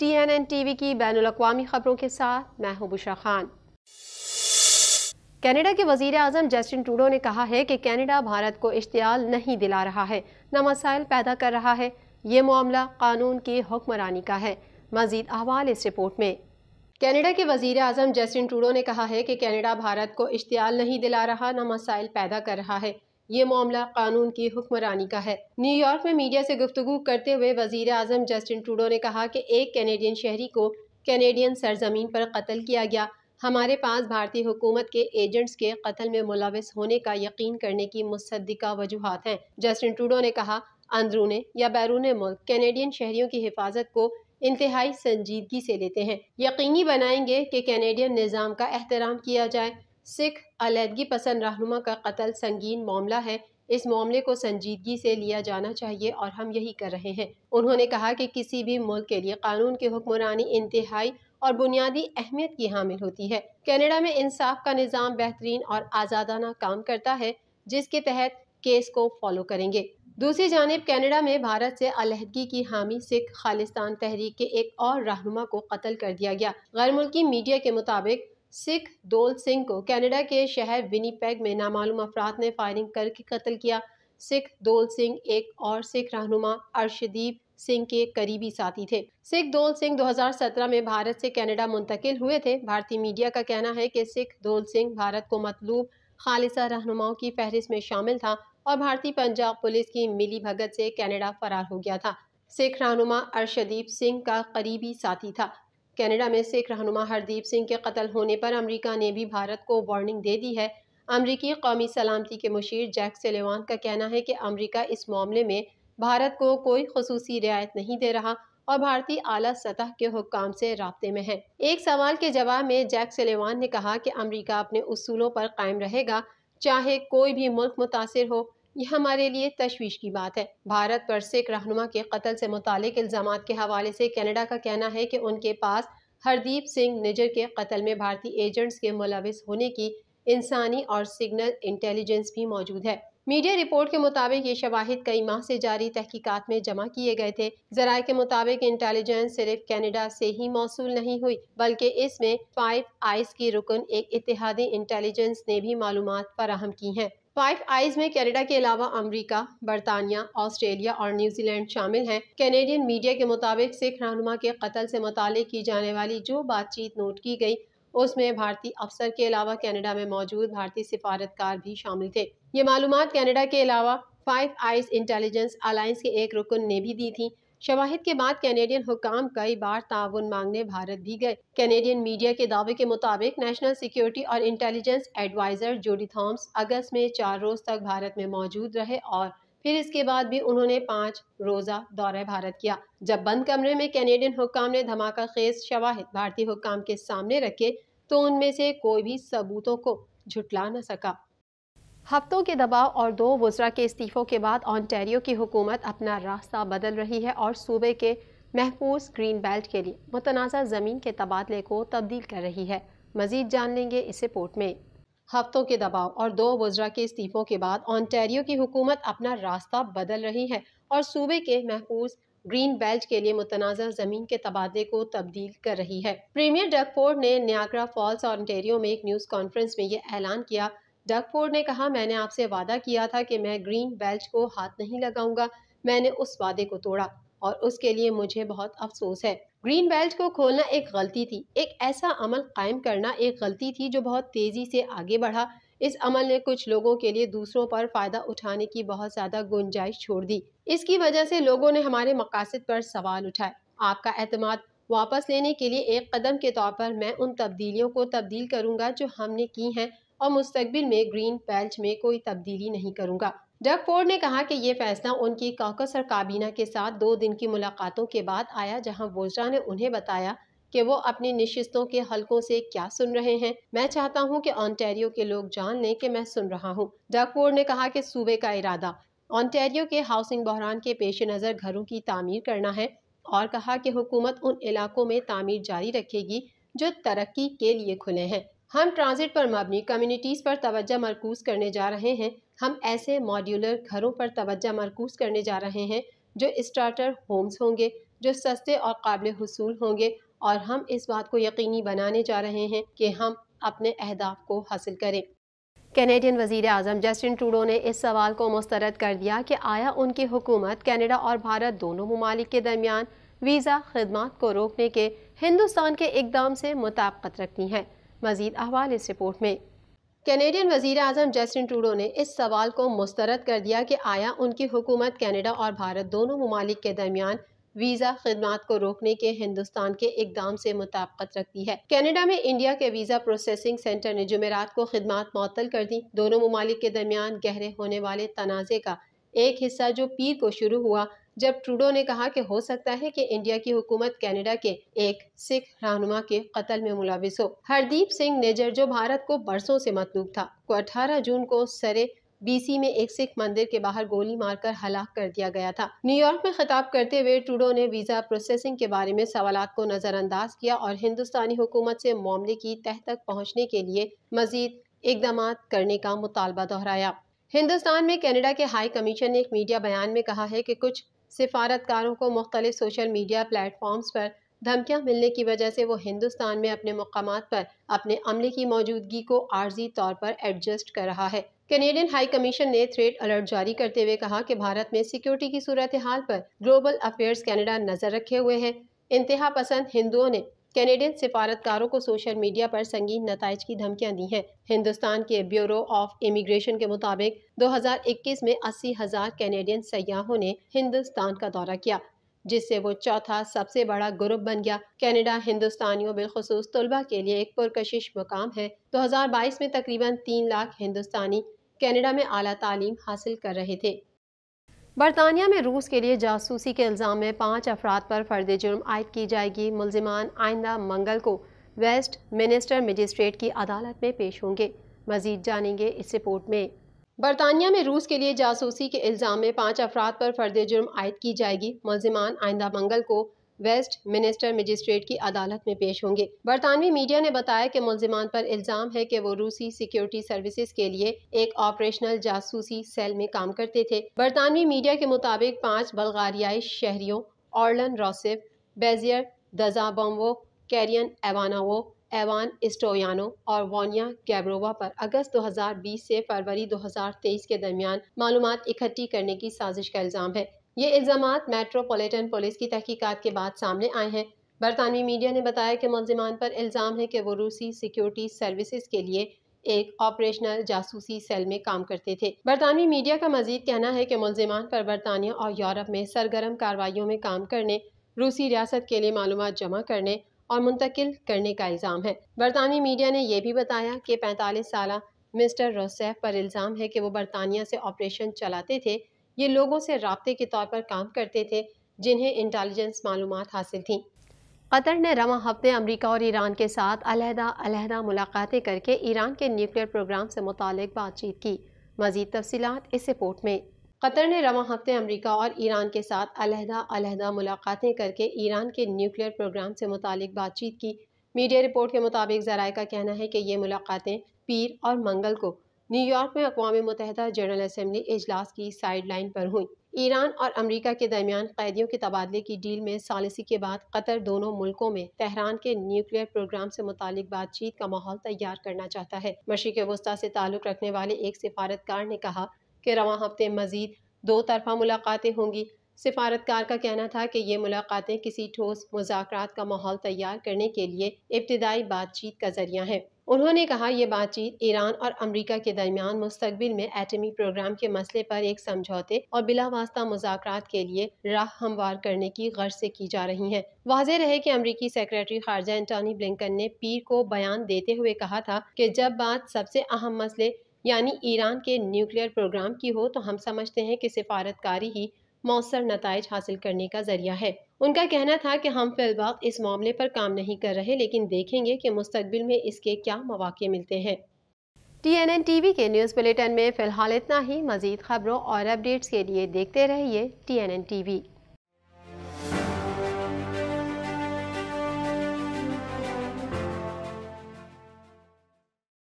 T N N T V की बैन अवी खबरों के साथ मैं हूँ बुशा खान कनाडा के वजीर अजम जस्टिन टूडो ने कहा है कि कनाडा भारत को इश्तियाल नहीं दिला रहा है न मसाइल पैदा कर रहा है ये मामला कानून की हुक्मरानी का है मजीद अहवाल इस रिपोर्ट में कनाडा के वजीर अजम जस्टिन टूडो ने कहा है कि कनाडा भारत को इश्तियाल नहीं दिला रहा न मसाइल पैदा कर रहा है ये मामला कानून की हुक्मरानी का है न्यूयॉर्क में मीडिया से गुफ्तु करते हुए वजीर अजम जस्टिन ट्रूडो ने कहा कि एक कैनेडियन शहरी को कैनेडियन सरजमीन पर कत्ल किया गया हमारे पास भारतीय हुकूमत के एजेंट्स के कत्ल में मुलविस होने का यकीन करने की मुसदा वजूहत हैं जस्टिन ट्रूडो ने कहा अंदरून या बैरून मुल्क कैनेडियन शहरीों की हिफाजत को इंतहाई संजीदगी से लेते हैं यकीनी बनाएंगे कि कैनेडियन निज़ाम का एहतराम किया जाए सिख अलीदगी पसंद रहनुमा का कत्ल संगीन मामला है इस मामले को संजीदगी से लिया जाना चाहिए और हम यही कर रहे हैं उन्होंने कहा कि किसी भी मुल्क के लिए कानून की हुक्मरानी इंतहाई और बुनियादी अहमियत की हामिल होती है कनाडा में इंसाफ का निज़ाम बेहतरीन और आज़ादाना काम करता है जिसके तहत केस को फॉलो करेंगे दूसरी जानब कनाडा में भारत से अलहदगी की हामी सिख खालिस्तान तहरीक के एक और रहनुमा को कत्ल कर दिया गया गैर मुल्की मीडिया के मुताबिक सिख दोल सिंह को कनाडा के शहर विनीपैग में नामालूम अफराद ने फायरिंग करके कत्ल किया सिख दोल सिंह एक और सिख रहनुमा अर्शदीप सिंह के करीबी साथी थे सिख दोल सिंह 2017 में भारत से कनाडा मुंतकिल हुए थे भारतीय मीडिया का कहना है कि सिख दोल सिंह भारत को मतलूब खालिसा रहनुमाओं की फहरिस्त में शामिल था और भारतीय पंजाब पुलिस की मिली भगत से कैनेडा फरार हो गया था सिख रहनुमा अर्शदीप सिंह का करीबी साथी था कनाडा में सिख रहनुमा हरदीप सिंह के कत्ल होने पर अमेरिका ने भी भारत को वार्निंग दे दी है अमरीकी कौमी सलामती के मुशीर जैक सेलेवान का कहना है कि अमरीका इस मामले में भारत को कोई खसूसी रियायत नहीं दे रहा और भारतीय आला सतह के हुक्म से रबते में है एक सवाल के जवाब में जैक सेलेवान ने कहा कि अमरीका अपने उसूलों पर कायम रहेगा चाहे कोई भी मुल्क मुतासर हो यह हमारे लिए तशवीश की बात है भारत पर सिख रहनुमा के कत्ल से मुतक इल्ज़ाम के हवाले से कनाडा का कहना है कि उनके पास हरदीप सिंह निजर के कत्ल में भारतीय एजेंट्स के मुलविस होने की इंसानी और सिग्नल इंटेलिजेंस भी मौजूद है मीडिया रिपोर्ट के मुताबिक ये शवाहिद कई माह से जारी तहकीकात में जमा किए गए थे जराये के मुताबिक इंटेलिजेंस सिर्फ कनाडा से ही मौसू नहीं हुई बल्कि इसमें फाइव आइस की रुकन एक इतिहादी इंटेलिजेंस ने भी मालूम फराहम की हैं फाइव आइज में कनाडा के अलावा अमेरिका, बरतानिया ऑस्ट्रेलिया और न्यूजीलैंड शामिल हैं कैनेडियन मीडिया के मुताबिक सिख रहनुमा के कत्ल से मुतल की जाने वाली जो बातचीत नोट की गई उसमें भारतीय अफसर के अलावा कनाडा में मौजूद भारतीय सिफारतकार भी शामिल थे ये मालूम कैनेडा के अलावा फाइव आइज इंटेलिजेंस अलायंस के एक रुकन ने भी दी थी शवाहिद के बाद कैनेडियन हुकाम कई बार ताउन मांगने भारत भी गए कैनेडियन मीडिया के दावे के मुताबिक नेशनल सिक्योरिटी और इंटेलिजेंस एडवाइजर जोडी थॉम्स अगस्त में चार रोज तक भारत में मौजूद रहे और फिर इसके बाद भी उन्होंने पाँच रोजा दौरे भारत किया जब बंद कमरे में कैनेडियन हुकाम ने धमाका खेज शवाहिद भारतीय हुकाम के सामने रखे तो उनमें से कोई भी सबूतों को झुटला न सका हफ्तों के दबाव और दो वज्रा के इस्तीफ़ों के बाद ऑनटेरियो की हुकूमत अपना रास्ता बदल रही है और सूबे के महफूज ग्रीन बेल्ट के लिए मुतनाज़ा ज़मीन के तबादले को तब्दील कर रही है मज़ीद जान लेंगे इस रिपोर्ट में हफ्तों के दबाव और दो वज्रा के इस्तीफ़ों के बाद ऑनटेरियो की हुकूमत अपना रास्ता बदल रही है और सूबे के महफूज ग्रीन बेल्ट के लिए मुतनाज़ा ज़मीन के तबादले को तब्दील कर रही है प्रीमियर डगफोर्ड ने न्याग्रा फॉल्स ऑनटेरियो में एक न्यूज़ कॉन्फ्रेंस में यह ऐलान किया डकफोर्ड ने कहा मैंने आपसे वादा किया था कि मैं ग्रीन बेल्ट को हाथ नहीं लगाऊंगा मैंने उस वादे को तोड़ा और उसके लिए मुझे बहुत अफसोस है ग्रीन बेल्ट को खोलना एक गलती थी एक ऐसा अमल कायम करना एक गलती थी जो बहुत तेज़ी से आगे बढ़ा इस अमल ने कुछ लोगों के लिए दूसरों पर फ़ायदा उठाने की बहुत ज़्यादा गुंजाइश छोड़ दी इसकी वजह से लोगों ने हमारे मकासद पर सवाल उठाए आपका एतमाद वापस लेने के लिए एक कदम के तौर पर मैं उन तब्दीलियों को तब्दील करूंगा जो हमने की हैं और मुस्तबिल में ग्रीन बेल्ट में कोई तब्दीली नहीं करूँगा डग फोर्ड ने कहा कि ये फैसला उनकी काकस और काबीना के साथ दो दिन की मुलाकातों के बाद आया जहां वोजरा ने उन्हें बताया कि वो अपनी निश्चितों के हलकों से क्या सुन रहे हैं मैं चाहता हूं कि ऑनटेरियो के लोग जान लें कि मैं सुन रहा हूं। डग फोर्ड ने कहा कि सूबे का इरादा ऑन्टेरियो के हाउसिंग बहरान के पेश नज़र घरों की तमीर करना है और कहा कि हुकूमत उन इलाकों में तामीर जारी रखेगी जो तरक्की के लिए खुले हैं हम ट्रांजिट पर मबनी कम्युनिटीज़ पर तवज्जा मरकूज करने जा रहे हैं हम ऐसे मॉड्यूलर घरों पर तवज्जा मरकूज करने जा रहे हैं जो स्टार्टर होम्स होंगे जो सस्ते और काबिल हसूल होंगे और हम इस बात को यकीनी बनाने जा रहे हैं कि हम अपने अहदाफ को हासिल करें कैनेडियन वजीर अजम जस्टिन ट्रूडो ने इस सवाल को मुस्तरद कर दिया कि आया उनकी हुकूमत कैनेडा और भारत दोनों ममालिक के दरमियान वीज़ा खदमात को रोकने के हिंदुस्तान के इकदाम से मुताबकत रखती हैं मजीद अहवाल इस रिपोर्ट में कैनेडियन वजीर अजम जस्टिन टूडो ने इस सवाल को मुस्तरद कर दिया कि आया उनकी हुकूमत कैनेडा और भारत दोनों ममालिक के दरमियान वीज़ा खदमात को रोकने के हिंदुस्तान के इकदाम से मुताबकत रखती है कनाडा में इंडिया के वीज़ा प्रोसेसिंग सेंटर ने जुमेरात को खदमात मअतल कर दी दोनों ममालिक के दरमियान गहरे होने वाले तनाज़े का एक हिस्सा जो पीर को शुरू हुआ जब ट्रूडो ने कहा कि हो सकता है कि इंडिया की हुकूमत कनाडा के एक सिख रहनुमा के कत्ल में मुलविस हो हरदीप सिंह नेजर जो भारत को बरसों से मतलूब था को 18 जून को सरे बीसी में एक सिख मंदिर के बाहर गोली मारकर हलाक कर दिया गया था न्यूयॉर्क में खिताब करते हुए ट्रूडो ने वीजा प्रोसेसिंग के बारे में सवाल को नजरअंदाज किया और हिंदुस्तानी हुकूमत से मामले की तह तक पहुँचने के लिए मजीद इकदाम करने का मुतालबा दोहराया हिंदुस्तान में कनाडा के हाई कमीशन ने एक मीडिया बयान में कहा है कि कुछ सिफारतकारों को मुख्तलिफ सोशल मीडिया प्लेटफॉर्म्स पर धमकियाँ मिलने की वजह से वो हिंदुस्तान में अपने मकाम पर अपने अमले की मौजूदगी को आर्जी तौर पर एडजस्ट कर रहा है कैनेडियन हाई कमीशन ने थ्रेड अलर्ट जारी करते हुए कहा कि भारत में सिक्योरिटी की सूरत हाल पर ग्लोबल अफेयर्स कैनेडा नजर रखे हुए है इंतहा पसंद हिंदुओं ने कैनेडियन सिफारतकारों को सोशल मीडिया पर संगीन नतज की धमकियां दी हैं हिंदुस्तान के ब्यूरो ऑफ इमिग्रेशन के मुताबिक 2021 में अस्सी हजार कैनेडियन सयाहों ने हिंदुस्तान का दौरा किया जिससे वो चौथा सबसे बड़ा ग्रुप बन गया कनाडा हिंदुस्तानियों बिलखसूस तलबा के लिए एक पुरकशिश मुकाम है 2022 में तकरीबन तीन लाख हिंदुस्तानी कनाडा में आला तालीम हासिल कर रहे थे बरतानिया में रूस के लिए जासूसी के इल्ज़ाम में पाँच अफराद पर फर्द जुर्म आयद की जाएगी मुलजमान आइंदा मंगल को वेस्ट मिनिस्टर मजिस्ट्रेट की अदालत में पेश होंगे मजीद जानेंगे इस रिपोर्ट में बरतानिया में रूस के लिए जासूसी के इल्ज़ाम में पाँच अफराद पर फर्द जुर्म आयद की जाएगी मुलजमान आइंदा मंगल को वेस्ट मिनिस्टर मजिस्ट्रेट की अदालत में पेश होंगे बरतानवी मीडिया ने बताया कि मुलजमान पर इल्जाम है कि वो रूसी सिक्योरिटी सर्विसेज के लिए एक ऑपरेशनल जासूसी सेल में काम करते थे बरतानवी मीडिया के मुताबिक पाँच बल्गारियाई शहरियों Orlin Roussev Bizer Dzhambazov Katrin Ivanova Ivan Stoyanov और वानिया गैब्रोवा पर अगस्त 2020 से फरवरी 2023 के दरमियान मालूम इकट्ठी करने की साजिश का इल्ज़ाम है ये इल्ज़ाम मेट्रोपोलिटन पुलिस की तहकीकात के बाद सामने आए हैं बरतानवी मीडिया ने बताया कि मुलजमान पर इल्ज़ाम है कि वो रूसी सिक्योरिटी सर्विसेज के लिए एक ऑपरेशनल जासूसी सेल में काम करते थे बरतानवी मीडिया का मजीद कहना है कि मुलजमान पर बरतानिया और यूरोप में सरगर्म कार्रवाइयों में काम करने रूसी रियासत के लिए मालूम जमा करने और मुंतकिल करने का इल्ज़ाम है बरतानवी मीडिया ने यह भी बताया कि पैंतालीस साल मिस्टर रोसेफ पर इल्ज़ाम है कि वो बरतानिया से ऑपरेशन चलाते थे ये लोगों से रबते के तौर पर काम करते थे जिन्हें इंटेलिजेंस मालूम हासिल थीं कतर ने रवा हफ्ते अमरीका और ईरान के साथ अलहदा अलहदा मुलाकातें करके ईरान के न्यूक्लियर प्रोग्राम से मुतल बातचीत की मजीद तफसी इस रिपोर्ट में कतर ने रवा हफ्ते अमरीका और ईरान के साथ अलहदा अलहदा मुलाकातें करके ईरान के न्यूक्लियर प्रोग्राम से मुतल बातचीत की मीडिया रिपोर्ट के मुताबिक जराये का कहना है कि ये मुलाकातें पीर और मंगल को न्यूयॉर्क में अकवा मुतहदा जनरल असम्बली इजलास की साइड लाइन पर हुई ईरान और अमरीका के दरमियान कैदियों के तबादले की डील में सालसी के बाद कतर दोनों मुल्कों में तहरान के न्यूक्लियर प्रोग्राम से मुतालिक बातचीत का माहौल तैयार करना चाहता है मशीक वस्ती से ताल्लुक़ रखने वाले एक सफारतकार ने कहा कि रवा हफ्ते मजीद दो तरफा मुलाकातें होंगी सिफारतकार का कहना था कि ये मुलाकातें किसी ठोस मुजाक का माहौल तैयार करने के लिए इब्तदाई बातचीत का जरिया है उन्होंने कहा यह बातचीत ईरान और अमरीका के दरमियान मुस्तबिल में एटमी प्रोग्राम के मसले पर एक समझौते और बिलावास्ता मुजाकर के लिए राह हमवार करने की गर्ज से की जा रही है वाज रहे कि अमरीकी सेक्रेटरी खारजा एंटोनी ब्लिंकन ने पीर को बयान देते हुए कहा था कि जब बात सबसे अहम मसले यानी ईरान के न्यूक्लियर प्रोग्राम की हो तो हम समझते हैं कि सिफारतकारी ही मौसर नतज हासिल करने का जरिया है उनका कहना था कि हम फिलबाक इस मामले पर काम नहीं कर रहे लेकिन देखेंगे कि मुस्तबिल में इसके क्या मौाक़े मिलते हैं T N N T V के न्यूज़ बुलेटिन में फ़िलहाल इतना ही मज़ीद खबरों और अपडेट्स के लिए देखते रहिए T N N T we